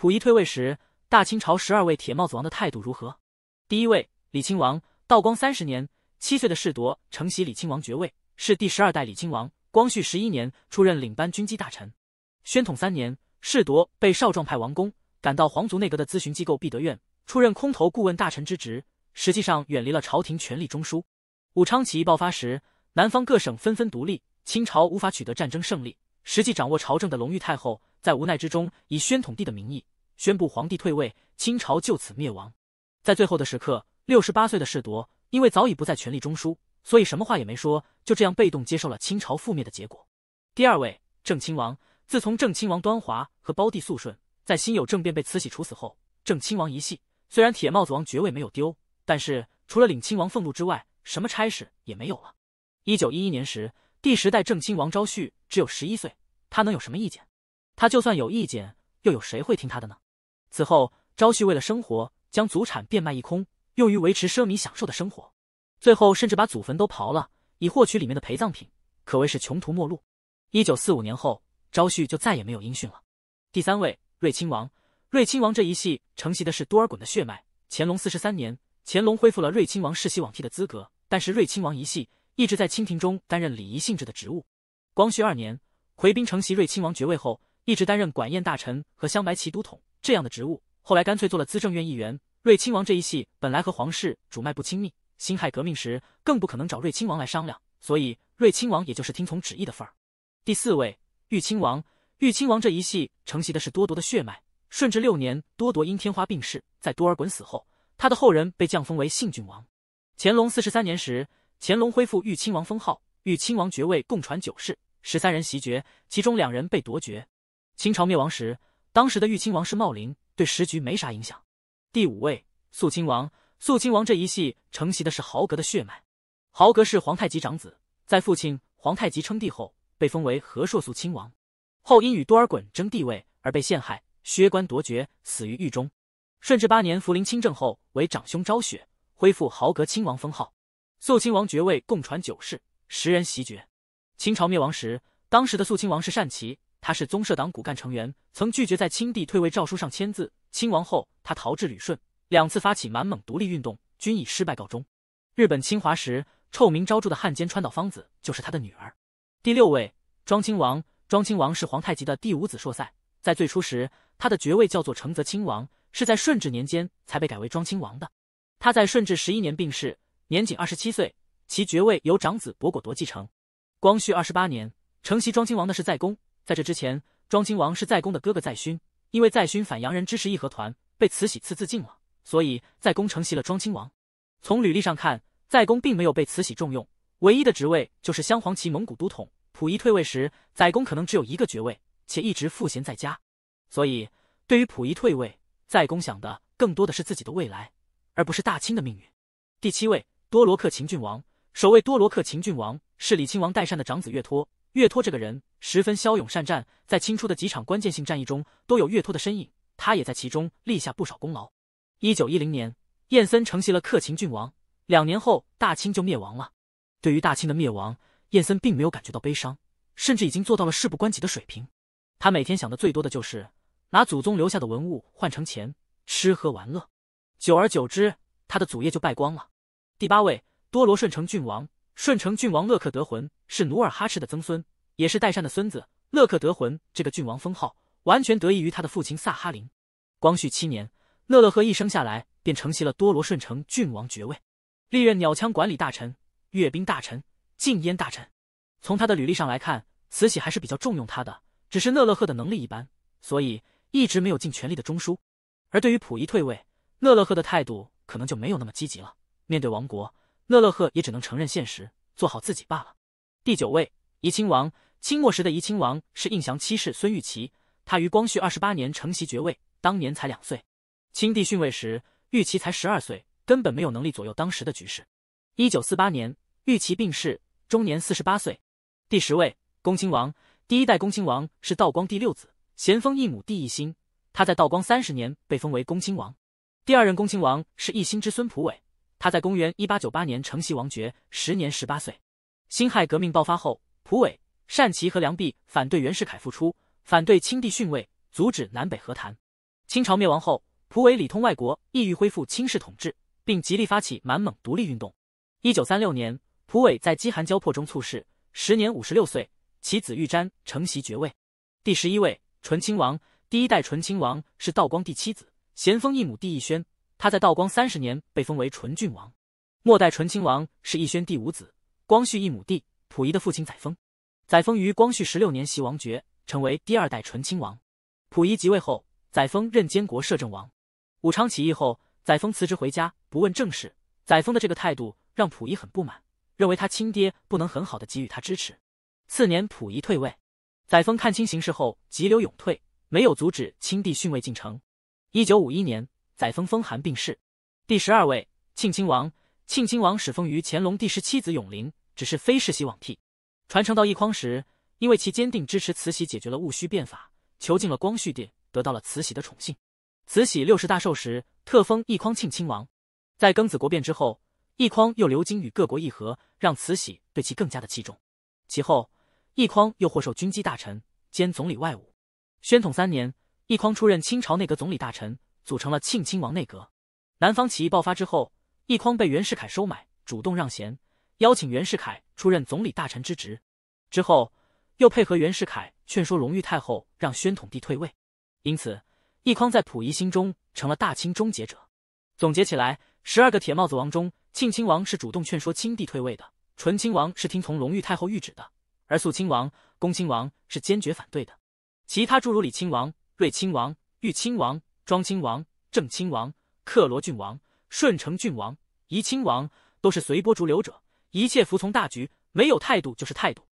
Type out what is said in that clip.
溥仪退位时，大清朝十二位铁帽子王的态度如何？第一位李亲王，道光三十年，七岁的世铎承袭李亲王爵位，是第十二代李亲王。光绪十一年，出任领班军机大臣。宣统三年，世铎被少壮派王公赶到皇族内阁的咨询机构必德院，出任空头顾问大臣之职，实际上远离了朝廷权力中枢。武昌起义爆发时，南方各省纷纷独立，清朝无法取得战争胜利。实际掌握朝政的隆裕太后，在无奈之中以宣统帝的名义宣布皇帝退位，清朝就此灭亡。在最后的时刻，六十八岁的世铎因为早已不在权力中枢，所以什么话也没说，就这样被动接受了清朝覆灭的结果。第二位，郑亲王。自从郑亲王端华和胞弟肃顺在辛酉政变被慈禧处死后，郑亲王一系虽然铁帽子王爵位没有丢，但是除了领亲王俸禄之外，什么差事也没有了。一九一一年时。第十代正亲王昭煦只有十一岁，他能有什么意见？他就算有意见，又有谁会听他的呢？此后，昭煦为了生活，将祖产变卖一空，用于维持奢靡享受的生活，最后甚至把祖坟都刨了，以获取里面的陪葬品，可谓是穷途末路。一九四五年后，昭煦就再也没有音讯了。第三位，睿亲王。睿亲王这一系承袭的是多尔衮的血脉。乾隆四十三年，乾隆恢复了睿亲王世袭罔替的资格，但是睿亲王一系。一直在清廷中担任礼仪性质的职务。光绪二年，奎斌承袭瑞亲王爵位后，一直担任管宴大臣和镶白旗都统这样的职务。后来干脆做了资政院议员。瑞亲王这一系本来和皇室主脉不亲密，辛亥革命时更不可能找瑞亲王来商量，所以瑞亲王也就是听从旨意的份儿。第四位，豫亲王。豫亲王这一系承袭的是多铎的血脉。顺治六年，多铎因天花病逝，在多尔衮死后，他的后人被降封为信郡王。乾隆四十三年时。乾隆恢复裕亲王封号，裕亲王爵位共传九世，十三人袭爵，其中两人被夺爵。清朝灭亡时，当时的裕亲王是茂陵，对时局没啥影响。第五位肃亲王，肃亲王这一系承袭的是豪格的血脉。豪格是皇太极长子，在父亲皇太极称帝后，被封为和硕肃亲王，后因与多尔衮争帝位而被陷害，削官夺爵，死于狱中。顺治八年，福临亲政后，为长兄昭雪，恢复豪格亲王封号。肃亲王爵位共传九世，十人袭爵。清朝灭亡时，当时的肃亲王是善耆，他是宗社党骨干成员，曾拒绝在清帝退位诏书上签字。清王后，他逃至旅顺，两次发起满蒙独立运动，均以失败告终。日本侵华时，臭名昭著的汉奸川岛芳子就是他的女儿。第六位庄亲王，庄亲王是皇太极的第五子硕塞，在最初时他的爵位叫做承泽亲王，是在顺治年间才被改为庄亲王的。他在顺治十一年病逝。年仅二十七岁，其爵位由长子博果铎继承。光绪二十八年，承袭庄亲王的是在公，在这之前，庄亲王是在公的哥哥在勋。因为在勋反洋人支持义和团，被慈禧赐自尽了，所以在公承袭了庄亲王。从履历上看，在公并没有被慈禧重用，唯一的职位就是镶黄旗蒙古都统。溥仪退位时，在公可能只有一个爵位，且一直赋闲在家。所以，对于溥仪退位，在公想的更多的是自己的未来，而不是大清的命运。第七位。多罗克秦郡王守卫多罗克秦郡王是李亲王代善的长子岳托。岳托这个人十分骁勇善战，在清初的几场关键性战役中都有岳托的身影，他也在其中立下不少功劳。一九一零年，燕森承袭了克勤郡王，两年后大清就灭亡了。对于大清的灭亡，燕森并没有感觉到悲伤，甚至已经做到了事不关己的水平。他每天想的最多的就是拿祖宗留下的文物换成钱，吃喝玩乐。久而久之，他的祖业就败光了。第八位多罗顺承郡王顺承郡王勒克德浑是努尔哈赤的曾孙，也是代善的孙子。勒克德浑这个郡王封号完全得益于他的父亲萨哈林。光绪七年，勒勒赫一生下来便承袭了多罗顺承郡王爵位，历任鸟枪管理大臣、阅兵大臣、禁烟大臣。从他的履历上来看，慈禧还是比较重用他的，只是勒勒赫的能力一般，所以一直没有尽全力的中枢。而对于溥仪退位，勒勒赫的态度可能就没有那么积极了。面对王国，乐乐赫也只能承认现实，做好自己罢了。第九位怡亲王，清末时的怡亲王是应祥七世孙玉琦，他于光绪二十八年承袭爵位，当年才两岁。清帝逊位时，玉琦才十二岁，根本没有能力左右当时的局势。一九四八年，玉琦病逝，终年四十八岁。第十位恭亲王，第一代恭亲王是道光第六子、咸丰一母弟奕欣，他在道光三十年被封为恭亲王。第二任恭亲王是奕欣之孙溥伟。他在公元一八九八年承袭王爵，时年十八岁。辛亥革命爆发后，蒲伟、善祺和梁璧反对袁世凯复出，反对清帝逊位，阻止南北和谈。清朝灭亡后，蒲伟里通外国，意欲恢复清室统治，并极力发起满蒙独立运动。一九三六年，蒲伟在饥寒交迫中猝逝，时年五十六岁。其子玉瞻承袭爵位。第十一位醇亲王，第一代醇亲王是道光第七子、咸丰义母帝义宣。他在道光三十年被封为纯郡王，末代纯亲王是奕轩第五子，光绪一母弟。溥仪的父亲载沣，载沣于光绪十六年袭王爵，成为第二代纯亲王。溥仪即位后，载沣任监国摄政王。武昌起义后，载沣辞职回家，不问政事。载沣的这个态度让溥仪很不满，认为他亲爹不能很好的给予他支持。次年溥仪退位，载沣看清形势后急流勇退，没有阻止清帝逊位进程。一九五一年。载沣风寒病逝。第十二位庆亲王，庆亲王始封于乾隆第十七子永陵，只是非世袭罔替。传承到奕匡时，因为其坚定支持慈禧，解决了戊戌变法，囚禁了光绪帝，得到了慈禧的宠幸。慈禧六十大寿时，特封奕匡庆亲王。在庚子国变之后，奕匡又流经与各国议和，让慈禧对其更加的器重。其后，奕匡又获授军机大臣兼总理外务。宣统三年，奕匡出任清朝内阁总理大臣。组成了庆亲王内阁。南方起义爆发之后，奕匡被袁世凯收买，主动让贤，邀请袁世凯出任总理大臣之职。之后又配合袁世凯劝说隆裕太后让宣统帝退位。因此，奕匡在溥仪心中成了大清终结者。总结起来，十二个铁帽子王中，庆亲王是主动劝说清帝退位的，醇亲王是听从隆裕太后谕旨的，而肃亲王、恭亲王是坚决反对的。其他诸如李亲王、睿亲王、裕亲王。庄亲王、郑亲王、克罗郡王、顺城郡王、怡亲王，都是随波逐流者，一切服从大局，没有态度就是态度。